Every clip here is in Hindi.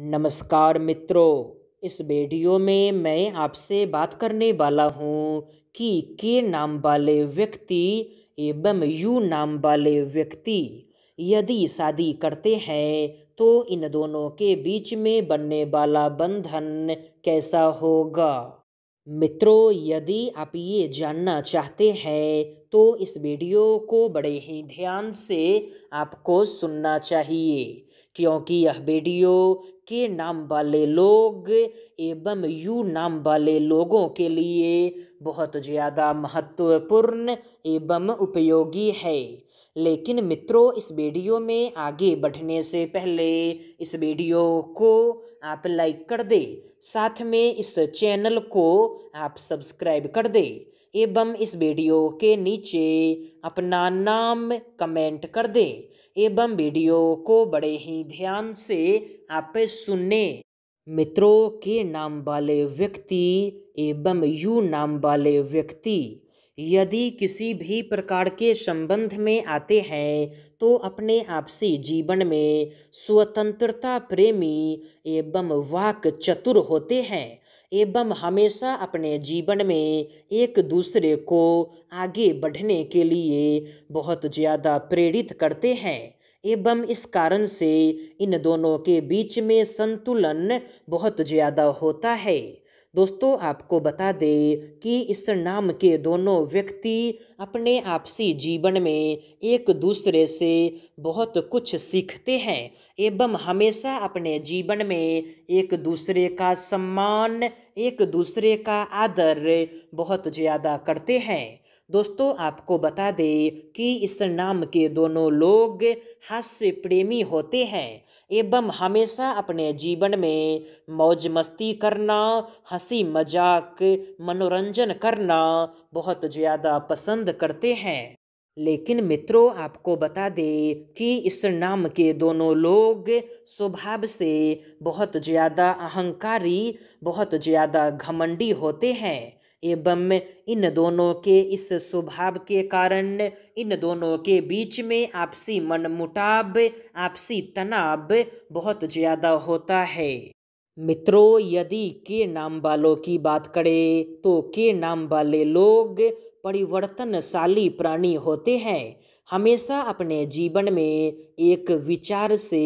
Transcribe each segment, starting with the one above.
नमस्कार मित्रों इस वीडियो में मैं आपसे बात करने वाला हूँ कि के नाम वाले व्यक्ति एवं यू नाम वाले व्यक्ति यदि शादी करते हैं तो इन दोनों के बीच में बनने वाला बंधन कैसा होगा मित्रों यदि आप ये जानना चाहते हैं तो इस वीडियो को बड़े ही ध्यान से आपको सुनना चाहिए क्योंकि यह वीडियो के नाम वाले लोग एवं यू नाम वाले लोगों के लिए बहुत ज़्यादा महत्वपूर्ण एवं उपयोगी है लेकिन मित्रों इस वीडियो में आगे बढ़ने से पहले इस वीडियो को आप लाइक कर दे साथ में इस चैनल को आप सब्सक्राइब कर दे एवं इस वीडियो के नीचे अपना नाम कमेंट कर दें एवं वीडियो को बड़े ही ध्यान से आप सुने मित्रों के नाम वाले व्यक्ति एवं यू नाम वाले व्यक्ति यदि किसी भी प्रकार के संबंध में आते हैं तो अपने आपसी जीवन में स्वतंत्रता प्रेमी एवं वाक चतुर होते हैं एवं हमेशा अपने जीवन में एक दूसरे को आगे बढ़ने के लिए बहुत ज़्यादा प्रेरित करते हैं एवं इस कारण से इन दोनों के बीच में संतुलन बहुत ज़्यादा होता है दोस्तों आपको बता दें कि इस नाम के दोनों व्यक्ति अपने आपसी जीवन में एक दूसरे से बहुत कुछ सीखते हैं एवं हमेशा अपने जीवन में एक दूसरे का सम्मान एक दूसरे का आदर बहुत ज़्यादा करते हैं दोस्तों आपको बता दें कि इस नाम के दोनों लोग हास्य प्रेमी होते हैं एवं हमेशा अपने जीवन में मौज मस्ती करना हंसी मजाक मनोरंजन करना बहुत ज़्यादा पसंद करते हैं लेकिन मित्रों आपको बता दें कि इस नाम के दोनों लोग स्वभाव से बहुत ज़्यादा अहंकारी बहुत ज़्यादा घमंडी होते हैं एवं इन दोनों के इस स्वभाव के कारण इन दोनों के बीच में आपसी मनमुटाव आपसी तनाव बहुत ज़्यादा होता है मित्रों यदि के नाम वालों की बात करें तो के नाम वाले लोग परिवर्तनशाली प्राणी होते हैं हमेशा अपने जीवन में एक विचार से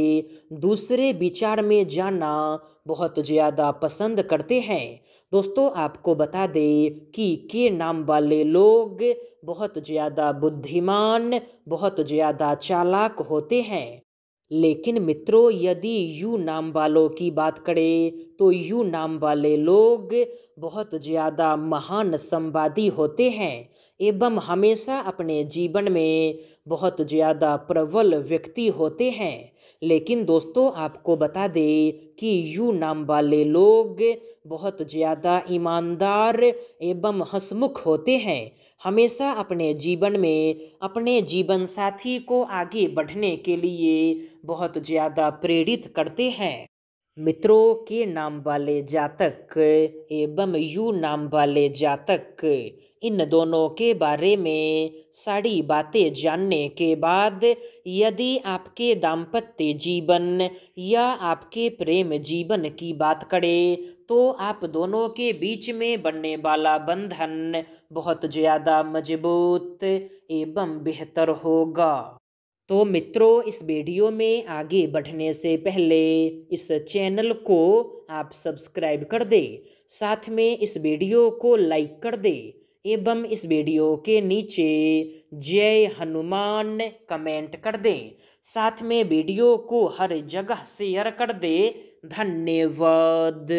दूसरे विचार में जाना बहुत ज़्यादा पसंद करते हैं दोस्तों आपको बता दें कि के नाम वाले लोग बहुत ज़्यादा बुद्धिमान बहुत ज़्यादा चालाक होते हैं लेकिन मित्रों यदि यू नाम वालों की बात करें तो यू नाम वाले लोग बहुत ज़्यादा महान संवादी होते हैं एवं हमेशा अपने जीवन में बहुत ज़्यादा प्रबल व्यक्ति होते हैं लेकिन दोस्तों आपको बता दे कि यू नाम वाले लोग बहुत ज़्यादा ईमानदार एवं हसमुख होते हैं हमेशा अपने जीवन में अपने जीवन साथी को आगे बढ़ने के लिए बहुत ज़्यादा प्रेरित करते हैं मित्रों के नाम वाले जातक एवं यू नाम वाले जातक इन दोनों के बारे में सारी बातें जानने के बाद यदि आपके दाम्पत्य जीवन या आपके प्रेम जीवन की बात करें तो आप दोनों के बीच में बनने वाला बंधन बहुत ज़्यादा मजबूत एवं बेहतर होगा तो मित्रों इस वीडियो में आगे बढ़ने से पहले इस चैनल को आप सब्सक्राइब कर दे साथ में इस वीडियो को लाइक कर दे एवं इस वीडियो के नीचे जय हनुमान कमेंट कर दें साथ में वीडियो को हर जगह शेयर कर दें धन्यवाद